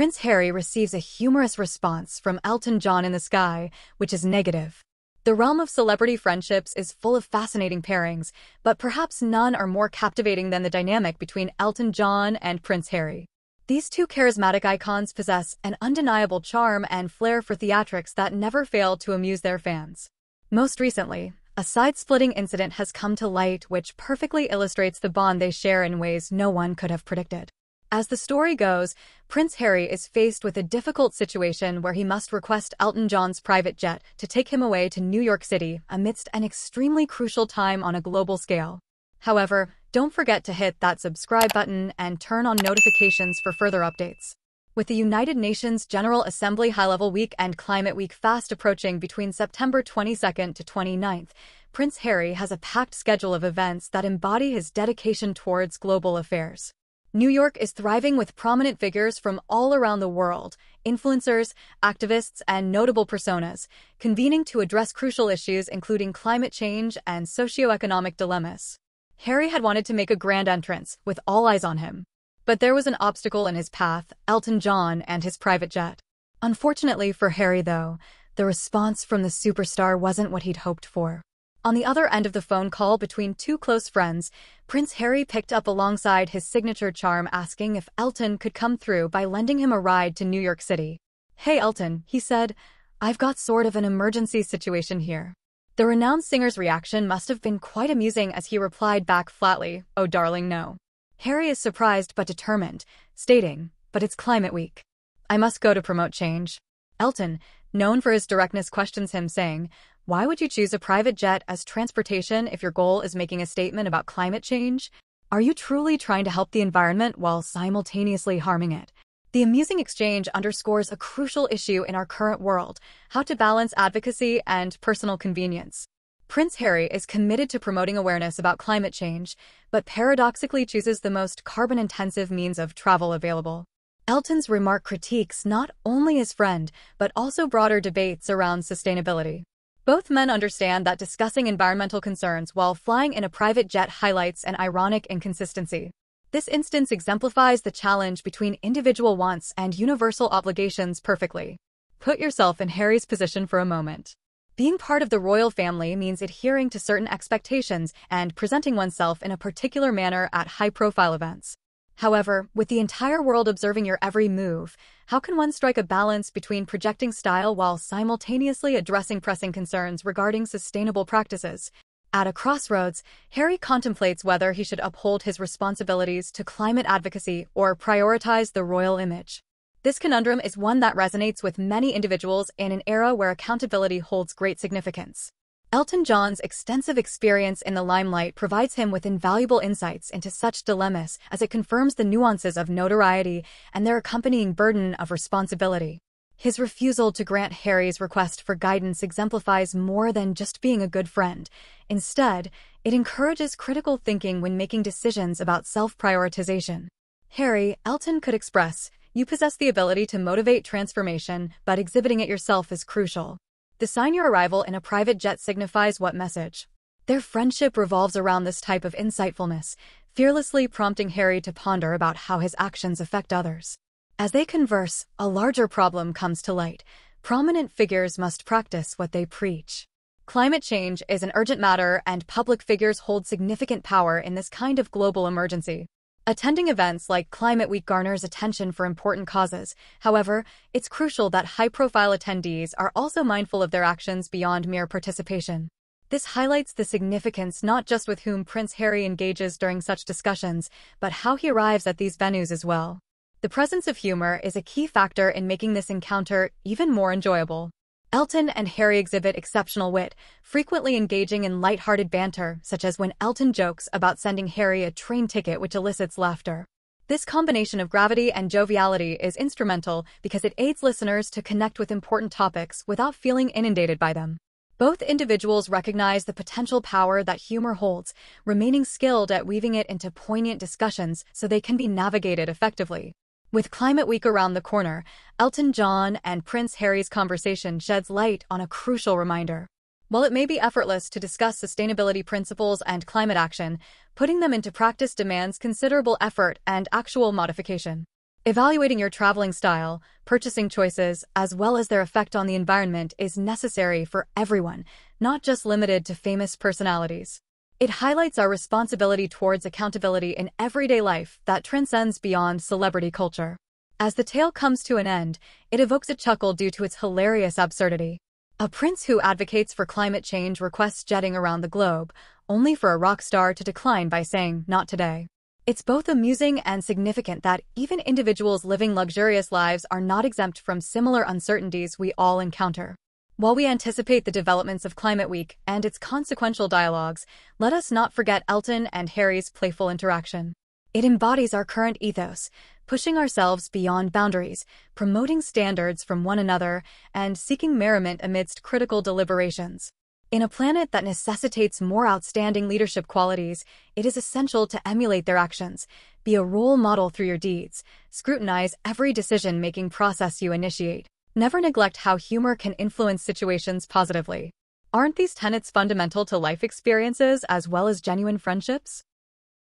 Prince Harry receives a humorous response from Elton John in the sky, which is negative. The realm of celebrity friendships is full of fascinating pairings, but perhaps none are more captivating than the dynamic between Elton John and Prince Harry. These two charismatic icons possess an undeniable charm and flair for theatrics that never fail to amuse their fans. Most recently, a side-splitting incident has come to light which perfectly illustrates the bond they share in ways no one could have predicted. As the story goes, Prince Harry is faced with a difficult situation where he must request Elton John's private jet to take him away to New York City amidst an extremely crucial time on a global scale. However, don't forget to hit that subscribe button and turn on notifications for further updates. With the United Nations General Assembly High-Level Week and Climate Week fast approaching between September 22nd to 29th, Prince Harry has a packed schedule of events that embody his dedication towards global affairs. New York is thriving with prominent figures from all around the world, influencers, activists, and notable personas, convening to address crucial issues including climate change and socioeconomic dilemmas. Harry had wanted to make a grand entrance, with all eyes on him. But there was an obstacle in his path, Elton John and his private jet. Unfortunately for Harry, though, the response from the superstar wasn't what he'd hoped for. On the other end of the phone call between two close friends, Prince Harry picked up alongside his signature charm asking if Elton could come through by lending him a ride to New York City. Hey Elton, he said, I've got sort of an emergency situation here. The renowned singer's reaction must have been quite amusing as he replied back flatly, Oh darling, no. Harry is surprised but determined, stating, But it's climate week. I must go to promote change. Elton, known for his directness, questions him, saying, why would you choose a private jet as transportation if your goal is making a statement about climate change? Are you truly trying to help the environment while simultaneously harming it? The amusing exchange underscores a crucial issue in our current world, how to balance advocacy and personal convenience. Prince Harry is committed to promoting awareness about climate change, but paradoxically chooses the most carbon-intensive means of travel available. Elton's remark critiques not only his friend, but also broader debates around sustainability. Both men understand that discussing environmental concerns while flying in a private jet highlights an ironic inconsistency. This instance exemplifies the challenge between individual wants and universal obligations perfectly. Put yourself in Harry's position for a moment. Being part of the royal family means adhering to certain expectations and presenting oneself in a particular manner at high-profile events. However, with the entire world observing your every move, how can one strike a balance between projecting style while simultaneously addressing pressing concerns regarding sustainable practices? At a crossroads, Harry contemplates whether he should uphold his responsibilities to climate advocacy or prioritize the royal image. This conundrum is one that resonates with many individuals in an era where accountability holds great significance. Elton John's extensive experience in the limelight provides him with invaluable insights into such dilemmas as it confirms the nuances of notoriety and their accompanying burden of responsibility. His refusal to grant Harry's request for guidance exemplifies more than just being a good friend. Instead, it encourages critical thinking when making decisions about self-prioritization. Harry, Elton could express, you possess the ability to motivate transformation, but exhibiting it yourself is crucial. The sign your arrival in a private jet signifies what message? Their friendship revolves around this type of insightfulness, fearlessly prompting Harry to ponder about how his actions affect others. As they converse, a larger problem comes to light. Prominent figures must practice what they preach. Climate change is an urgent matter, and public figures hold significant power in this kind of global emergency. Attending events like Climate Week garners attention for important causes. However, it's crucial that high-profile attendees are also mindful of their actions beyond mere participation. This highlights the significance not just with whom Prince Harry engages during such discussions, but how he arrives at these venues as well. The presence of humor is a key factor in making this encounter even more enjoyable. Elton and Harry exhibit exceptional wit, frequently engaging in light-hearted banter, such as when Elton jokes about sending Harry a train ticket which elicits laughter. This combination of gravity and joviality is instrumental because it aids listeners to connect with important topics without feeling inundated by them. Both individuals recognize the potential power that humor holds, remaining skilled at weaving it into poignant discussions so they can be navigated effectively. With Climate Week around the corner, Elton John and Prince Harry's conversation sheds light on a crucial reminder. While it may be effortless to discuss sustainability principles and climate action, putting them into practice demands considerable effort and actual modification. Evaluating your traveling style, purchasing choices, as well as their effect on the environment is necessary for everyone, not just limited to famous personalities. It highlights our responsibility towards accountability in everyday life that transcends beyond celebrity culture. As the tale comes to an end, it evokes a chuckle due to its hilarious absurdity. A prince who advocates for climate change requests jetting around the globe, only for a rock star to decline by saying, not today. It's both amusing and significant that even individuals living luxurious lives are not exempt from similar uncertainties we all encounter. While we anticipate the developments of Climate Week and its consequential dialogues, let us not forget Elton and Harry's playful interaction. It embodies our current ethos, pushing ourselves beyond boundaries, promoting standards from one another, and seeking merriment amidst critical deliberations. In a planet that necessitates more outstanding leadership qualities, it is essential to emulate their actions, be a role model through your deeds, scrutinize every decision-making process you initiate. Never neglect how humor can influence situations positively. Aren't these tenets fundamental to life experiences as well as genuine friendships?